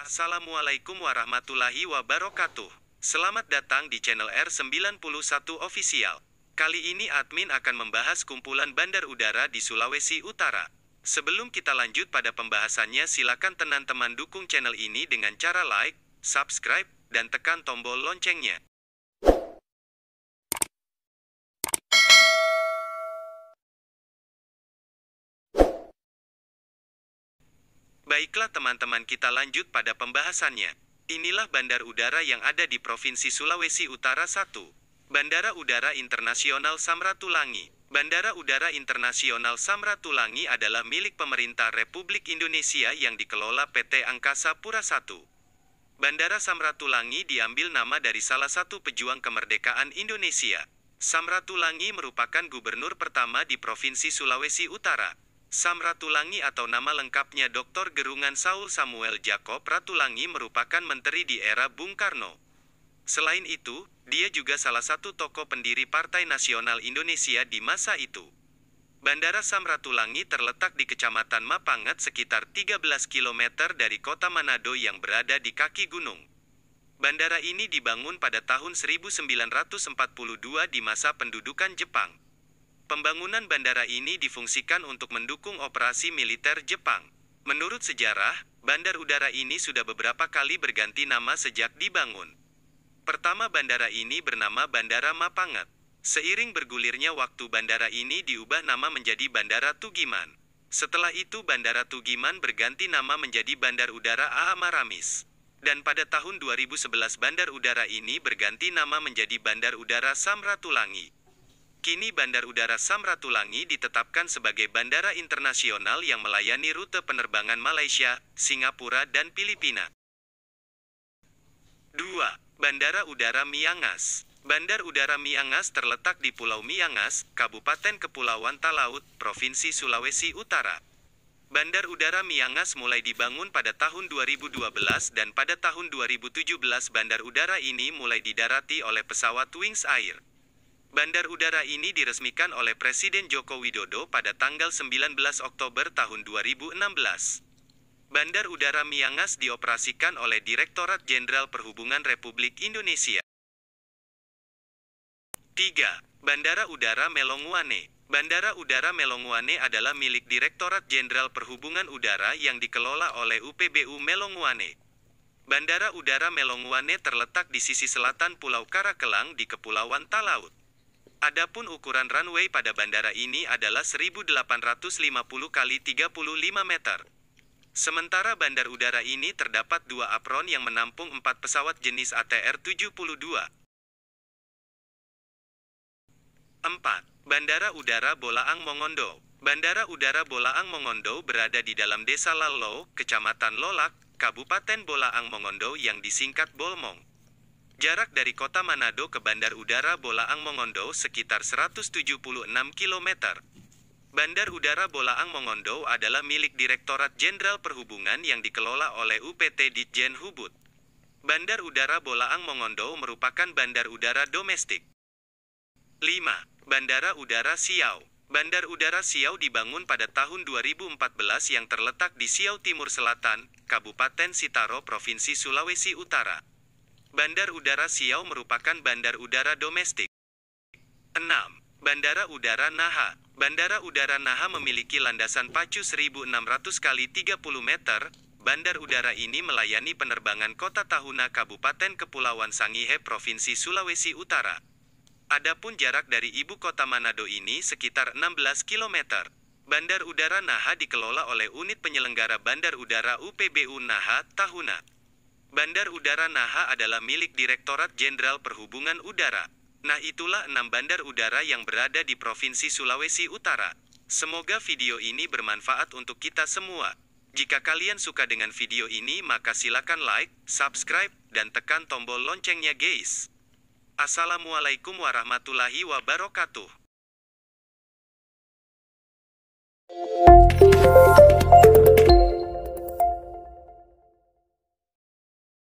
Assalamualaikum warahmatullahi wabarakatuh. Selamat datang di channel R91 Official. Kali ini admin akan membahas kumpulan bandar udara di Sulawesi Utara. Sebelum kita lanjut pada pembahasannya, silakan teman-teman dukung channel ini dengan cara like, subscribe, dan tekan tombol loncengnya. Baiklah teman-teman kita lanjut pada pembahasannya. Inilah bandar udara yang ada di Provinsi Sulawesi Utara 1. Bandara Udara Internasional Samratulangi. Bandara Udara Internasional Samratulangi adalah milik pemerintah Republik Indonesia yang dikelola PT Angkasa Pura 1. Bandara Samratulangi diambil nama dari salah satu pejuang kemerdekaan Indonesia. Samratulangi merupakan gubernur pertama di Provinsi Sulawesi Utara. Samratulangi atau nama lengkapnya Dr. Gerungan Saul Samuel Jacob Ratulangi merupakan menteri di era Bung Karno. Selain itu, dia juga salah satu tokoh pendiri Partai Nasional Indonesia di masa itu. Bandara Samratulangi terletak di Kecamatan Mapangat sekitar 13 km dari kota Manado yang berada di kaki gunung. Bandara ini dibangun pada tahun 1942 di masa pendudukan Jepang. Pembangunan bandara ini difungsikan untuk mendukung operasi militer Jepang. Menurut sejarah, bandar udara ini sudah beberapa kali berganti nama sejak dibangun. Pertama bandara ini bernama Bandara Mapanget. Seiring bergulirnya waktu bandara ini diubah nama menjadi Bandara Tugiman. Setelah itu Bandara Tugiman berganti nama menjadi Bandar Udara Aamaramis. Dan pada tahun 2011 bandar udara ini berganti nama menjadi Bandar Udara Samratulangi. Kini Bandar Udara Samratulangi ditetapkan sebagai bandara internasional yang melayani rute penerbangan Malaysia, Singapura, dan Filipina. 2. Bandara Udara Miangas Bandar Udara Miangas terletak di Pulau Miangas, Kabupaten Kepulauan Talaut, Provinsi Sulawesi Utara. Bandar Udara Miangas mulai dibangun pada tahun 2012 dan pada tahun 2017 bandar udara ini mulai didarati oleh pesawat Wings Air. Bandar udara ini diresmikan oleh Presiden Joko Widodo pada tanggal 19 Oktober tahun 2016. Bandar Udara Miangas dioperasikan oleh Direktorat Jenderal Perhubungan Republik Indonesia. 3. Bandara Udara Melongwane Bandara Udara Melongwane adalah milik Direktorat Jenderal Perhubungan Udara yang dikelola oleh UPBU Melongwane. Bandara Udara Melongwane terletak di sisi selatan Pulau Karakelang di Kepulauan Talaut. Adapun ukuran runway pada bandara ini adalah 1850 kali 35 meter. Sementara bandar udara ini terdapat dua apron yang menampung empat pesawat jenis ATR-72. 4. Bandara Udara Bolaang Mongondo Bandara Udara Bolaang Mongondo berada di dalam desa Lalo, Kecamatan Lolak, Kabupaten Bolaang Mongondo yang disingkat Bolmong. Jarak dari kota Manado ke Bandar Udara Bolaang Mongondo sekitar 176 km. Bandar Udara Bolaang Mongondo adalah milik Direktorat Jenderal Perhubungan yang dikelola oleh UPT Ditjen Hubud. Bandar Udara Bolaang Mongondo merupakan bandar udara domestik. 5. Bandara Udara Siau Bandar Udara Siau dibangun pada tahun 2014 yang terletak di Siau Timur Selatan, Kabupaten Sitaro, Provinsi Sulawesi Utara. Bandar Udara Siau merupakan bandar udara domestik. 6. Bandara Udara Naha Bandara Udara Naha memiliki landasan pacu 1600 x 30 meter. Bandar udara ini melayani penerbangan kota Tahuna Kabupaten Kepulauan Sangihe Provinsi Sulawesi Utara. Adapun jarak dari ibu kota Manado ini sekitar 16 km. Bandar Udara Naha dikelola oleh unit penyelenggara Bandar Udara UPBU Naha Tahuna. Bandar Udara Naha adalah milik Direktorat Jenderal Perhubungan Udara. Nah itulah enam bandar udara yang berada di Provinsi Sulawesi Utara. Semoga video ini bermanfaat untuk kita semua. Jika kalian suka dengan video ini maka silakan like, subscribe, dan tekan tombol loncengnya guys. Assalamualaikum warahmatullahi wabarakatuh.